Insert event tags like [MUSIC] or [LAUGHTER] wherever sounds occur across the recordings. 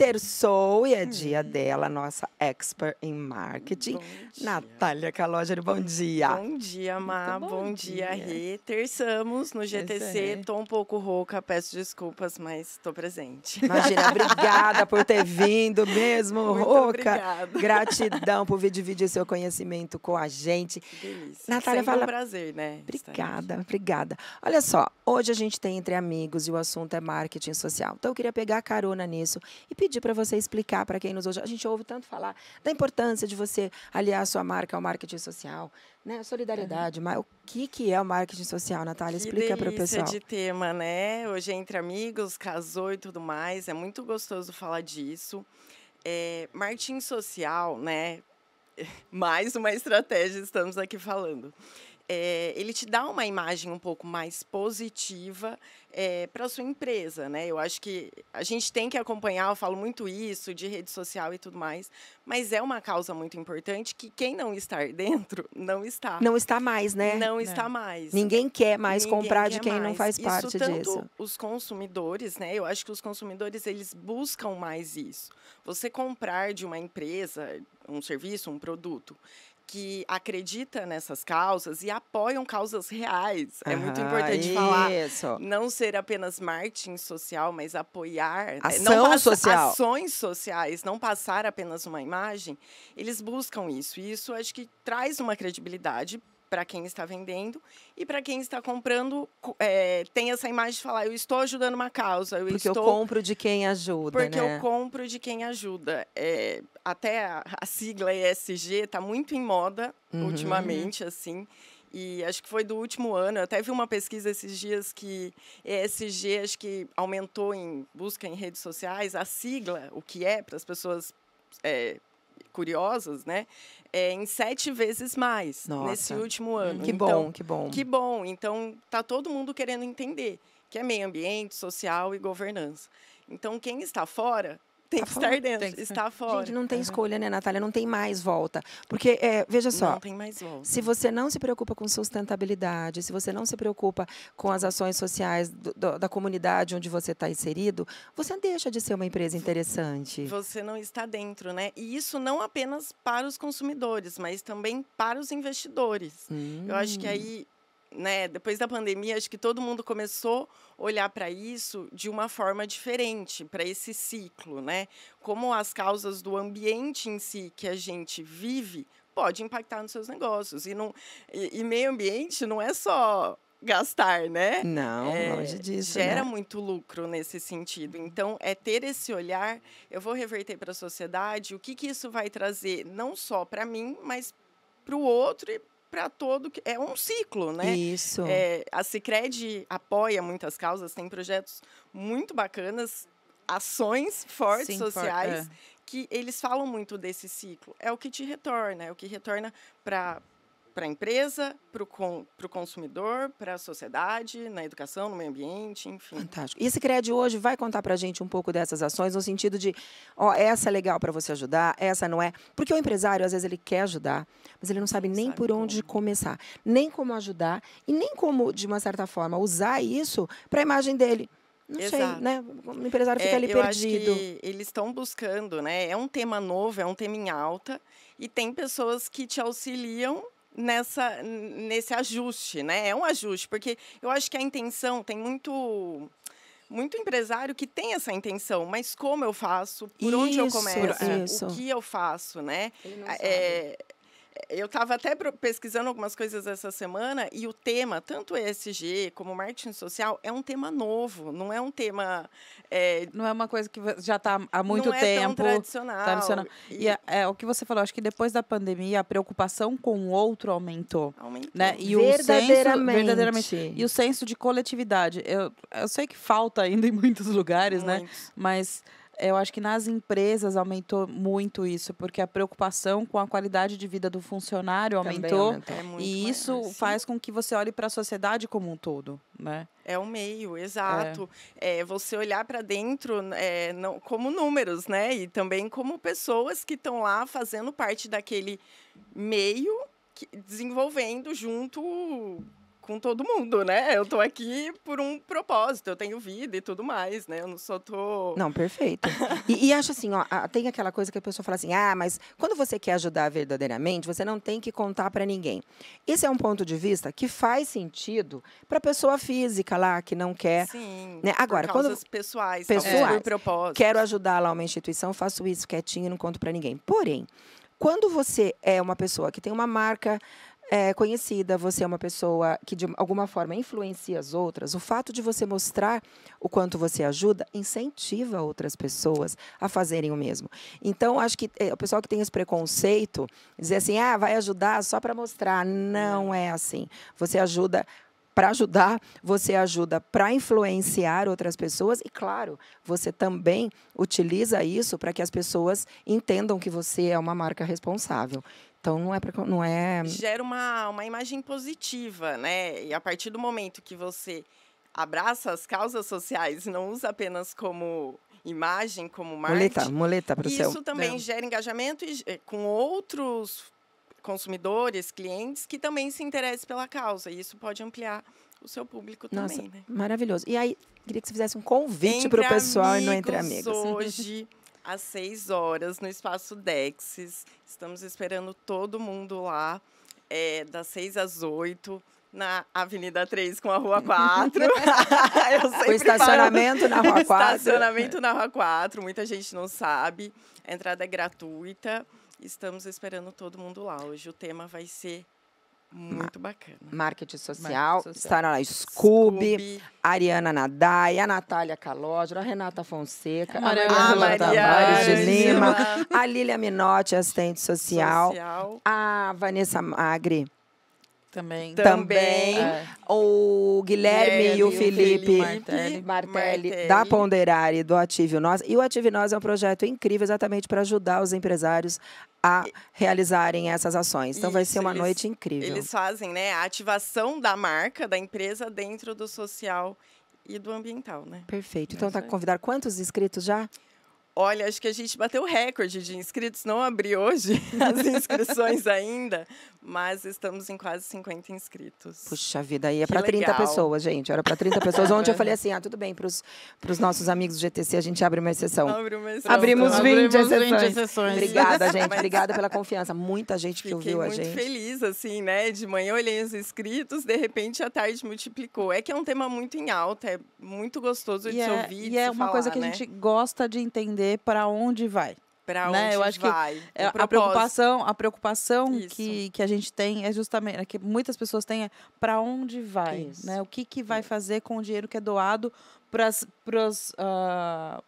terçou e é dia hum. dela, nossa expert em marketing, Natália Calogero. Bom dia. Bom dia, Má. bom, bom dia, Rê. Terçamos no GTC. Estou um pouco rouca, peço desculpas, mas estou presente. Imagina, obrigada por ter [LAUGHS] vindo mesmo, Muito rouca. Obrigada. Gratidão por vir dividir seu conhecimento com a gente. Que delícia. Natália, Sempre fala... um prazer, né? Obrigada, obrigada. Olha só, hoje a gente tem entre amigos e o assunto é marketing social. Então eu queria pegar carona nisso e pedir pedir para você explicar para quem nos ouve. A gente ouve tanto falar da importância de você aliar a sua marca ao marketing social, né? Solidariedade. Mas O que, que é o marketing social, Natália? Que Explica para o pessoal. de tema, né? Hoje é entre amigos, casou e tudo mais. É muito gostoso falar disso. É, marketing social, né? [LAUGHS] Mais uma estratégia estamos aqui falando é, ele te dá uma imagem um pouco mais positiva é, eh, para a sua empresa, né? Eu acho que a gente tem que acompanhar, eu falo muito isso, de rede social e tudo mais, mas é uma causa muito importante que quem não está dentro, [LAUGHS] não está. Não está mais, né? Não é. está mais. Ninguém quer mais Ninguém comprar quer de quem mais. não faz isso parte tanto disso. os consumidores, né? Eu acho que os consumidores, eles buscam mais isso. Você comprar de uma empresa um serviço, um produto, que acredita nessas causas e apoiam causas reais. É ah, muito importante isso. falar. Não ser apenas marketing social, mas apoiar eh, Ação social. ações sociais, não passar apenas uma imagem. Eles buscam isso. E isso acho que traz uma credibilidade para quem está vendendo e para quem está comprando é, tem essa imagem de falar eu estou ajudando uma causa eu porque estou... eu compro de quem ajuda porque né? eu compro de quem ajuda é, até a, a, sigla ESG está muito em moda uhum. ultimamente assim e acho que foi do último ano. Eu até vi uma pesquisa esses dias que ESG acho que aumentou em busca em redes sociais a sigla, o que é para as pessoas é, curiosos, né? É, em sete vezes mais Nossa. nesse último ano. Que então, bom, que bom. Que bom. Então, tá todo mundo querendo entender que é meio ambiente, social e governança. Então, quem está fora [LAUGHS] Tem tá que estar dentro, tem que fora. Gente, não tem uhum. escolha, né, Natália? Não tem mais volta. Porque, é, veja só. Não tem mais volta. Se você não se preocupa com sustentabilidade, se você não se preocupa com as ações sociais do, do, da comunidade onde você está inserido, você deixa de ser uma empresa interessante. Você não está dentro, né? E isso não apenas para os consumidores, mas também para os investidores. Hum. Eu acho que hum. aí né, depois da pandemia, acho que todo mundo começou a olhar para isso de uma forma diferente, para esse ciclo, né? Como as causas do ambiente em si que a gente vive pode impactar nos seus negócios. E, não, e, e meio ambiente não é só gastar, né? Não, é, longe disso. Gera né? muito lucro nesse sentido. Então, é ter esse olhar, eu vou reverter para a sociedade, o que, que isso vai trazer, não só para mim, mas para o outro e para todo é um ciclo, né? Isso. É, a Cicred apoia muitas causas, tem projetos muito bacanas, ações fortes Sim, sociais for, é. que eles falam muito desse ciclo. É o que te retorna, é o que retorna para para a empresa, para o con consumidor, para a sociedade, na educação, no meio ambiente, enfim. Fantástico. E esse CRED hoje vai contar para a gente um pouco dessas ações, no sentido de, ó, essa é legal para você ajudar, essa não é. Porque o empresário, às vezes, ele quer ajudar, mas ele não sabe nem sabe por como. onde começar, nem como ajudar e nem como, de uma certa forma, usar isso para a imagem dele. Não Exato. sei, né? O empresário fica é, ali perdido. acho que eles estão buscando, né? É um tema novo, é um tema em alta e tem pessoas que te auxiliam nessa, nesse ajuste, né? É um ajuste, porque eu acho que a intenção tem muito muito empresário que tem essa intenção, mas como eu faço, por isso, onde eu começo, isso. o que eu faço, né? Ele não é, eu estava até pesquisando algumas coisas essa semana e o tema, tanto ESG como marketing social, é um tema novo, não é um tema. É, não é uma coisa que já está há muito não tempo. É tão tá tradicional. tradicional. E, e é, é, o que você falou, acho que depois da pandemia a preocupação com o outro aumentou. Aumentou. Né? E verdadeiramente. O senso, verdadeiramente. E o senso de coletividade. Eu, eu sei que falta ainda em muitos lugares, né? muitos. né? Mas eu acho que nas empresas aumentou muito isso, porque a preocupação com a qualidade de vida do funcionário aumentou, aumentou. É e né? isso faz com que você olhe para a sociedade como um todo, né? É o meio, exato. É. é você olhar para dentro é, não, como números, né? E também como pessoas que estão lá fazendo parte daquele meio, que, desenvolvendo junto com todo mundo, né? Eu tô aqui por um propósito, eu tenho vida e tudo mais, né? Eu não só tô. Não, perfeito. e, e, acho assim, ó, tem aquela coisa que a pessoa fala assim: ah, mas quando você quer ajudar verdadeiramente, você não tem que contar para ninguém. Esse é um ponto de vista que faz sentido para pessoa física lá que não quer. Sim. Né? Agora, por quando pessoais, pessoais, é. propósito. Quero ajudar lá uma instituição, faço isso quietinho, e não conto para ninguém. Porém, quando você é uma pessoa que tem uma marca é, conhecida, você é uma pessoa que de alguma forma influencia as outras, o fato de você mostrar o quanto você ajuda incentiva outras pessoas a fazerem o mesmo. Então, acho que é, o pessoal que tem esse preconceito, dizer assim, ah, vai ajudar só para mostrar. Não é assim. Você ajuda para ajudar, você ajuda para influenciar outras pessoas e, claro, você também utiliza isso para que as pessoas entendam que você é uma marca responsável. Então não é pra, não é gera uma, uma imagem positiva, né? E a partir do momento que você abraça as causas sociais, não usa apenas como imagem, como marca. Moleta, moleta para o céu. Isso também não. Né? gera engajamento eh, com outros consumidores, clientes que também se interessem pela causa. E isso pode ampliar o seu público Nossa, também, né? Maravilhoso. E aí, queria que você fizesse um convite para o pessoal e não entre amigos. Hoje às 6 horas no espaço Dexis. Estamos esperando todo mundo lá, é, das 6 às 8 na Avenida 3 com a Rua 4. [LAUGHS] [LAUGHS] Eu o estacionamento paro... na Rua 4. estacionamento na Rua 4, muita gente não sabe. A entrada é gratuita. Estamos esperando todo mundo lá. Hoje o tema vai ser muito bacana. Marketing social. Marketing social. Estará lá Scooby, Scooby, Ariana Nadai, a Natália Calógero, a Renata Fonseca, a, Maria a Maria Tavares de Lima, [LAUGHS] a Lília Minotti, assistente social, social, a Vanessa Magri, também. Também. É. O Guilherme e o Felipe, Felipe Martelli, Martelli, Martelli, da Ponderari, do Ative Nós. E o Ative Nós é um projeto incrível exatamente para ajudar os empresários a realizarem essas ações. Então Isso, vai ser uma eles, noite incrível. Eles fazem né, a ativação da marca, da empresa, dentro do social e do ambiental, né? Perfeito. É então tá convidar quantos inscritos já? Olha, acho que a gente bateu o recorde de inscritos. Não abri hoje [LAUGHS] as inscrições ainda, mas estamos em quase 50 inscritos. Puxa vida, aí é para 30 pessoas, gente. Era para 30 pessoas. [LAUGHS] Ontem eu falei assim: ah, tudo bem, para os nossos amigos do GTC a gente abre uma exceção. Abre uma exceção. Abrimos 20, Abrimos 20 exceções. 20 exceções. Obrigada, [LAUGHS] gente. Obrigada pela confiança. Muita gente que Fiquei ouviu a gente. Fiquei muito feliz, assim, né? De manhã eu olhei os inscritos, de repente a tarde multiplicou. É que é um tema muito em alta, é muito gostoso de e é, se ouvir. E é uma falar, coisa que né? a gente gosta de entender saber para onde vai. Para né? onde Eu acho vai. Que é a preocupação, a preocupação que, que a gente tem é justamente é que muitas pessoas têm é para onde vai, né? O que que vai fazer com o dinheiro que é doado para os uh, ah,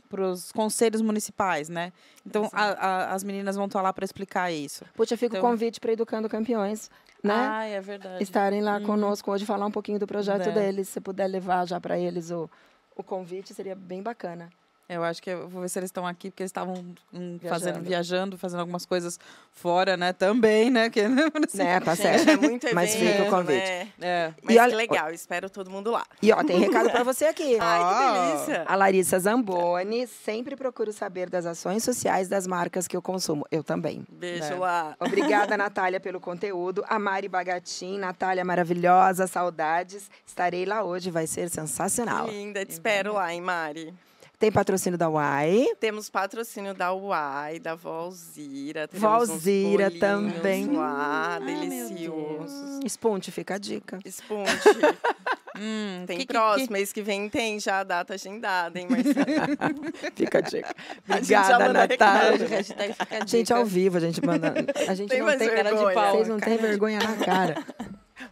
conselhos municipais, né? Então, a, a, as meninas vão estar lá para explicar isso. Puxa, fica então... o convite para Educando Campeões, né? Ah, é verdade. Estarem lá hum. conosco hoje, falar um pouquinho do projeto é. deles. Se puder levar já para eles o, o convite, seria bem bacana. Eu acho que eu vou ver se eles estão aqui, porque eles estavam um, fazendo, viajando, fazendo algumas coisas fora, né? Também, né? Que, assim, é né, tá certo. É muito evento, Mas fica o né? convite. Né? É. Mas olha, que legal, ó, espero todo mundo lá. E ó, tem recado para você aqui. [LAUGHS] Ai, que delícia. A Larissa Zamboni, sempre procuro saber das ações sociais das marcas que eu consumo. Eu também. Beijo né? lá. Obrigada, [LAUGHS] Natália, pelo conteúdo. A Mari Bagatim, Natália maravilhosa, saudades. Estarei lá hoje, vai ser sensacional. Que linda, te espero lá, hein, Mari. Tem patrocínio da UAI. Temos patrocínio da UAI, da Volzira. Volzira também. Lá, deliciosos. Espunte, fica a dica. Espunte. [LAUGHS] hum, tem que, próximo, que... mês que vem tem já a data agendada, hein, Marcelo? [LAUGHS] fica a dica. Obrigada, a Natália. Hashtag a Gente, ao vivo, a gente manda. A gente tem não tem vergonha. cara de pau. Né? Vocês não têm vergonha na cara.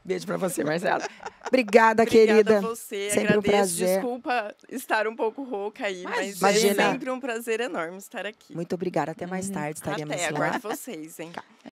Beijo pra você, Marcelo. Obrigada, Obrigada querida. Obrigada a você. Sempre Agradeço. Um prazer. Desculpa estar um pouco rouca aí, mas é sempre um prazer enorme estar aqui. Muito obrigada. Até mais uhum. tarde estaremos Até, lá. Aguardo vocês, hein?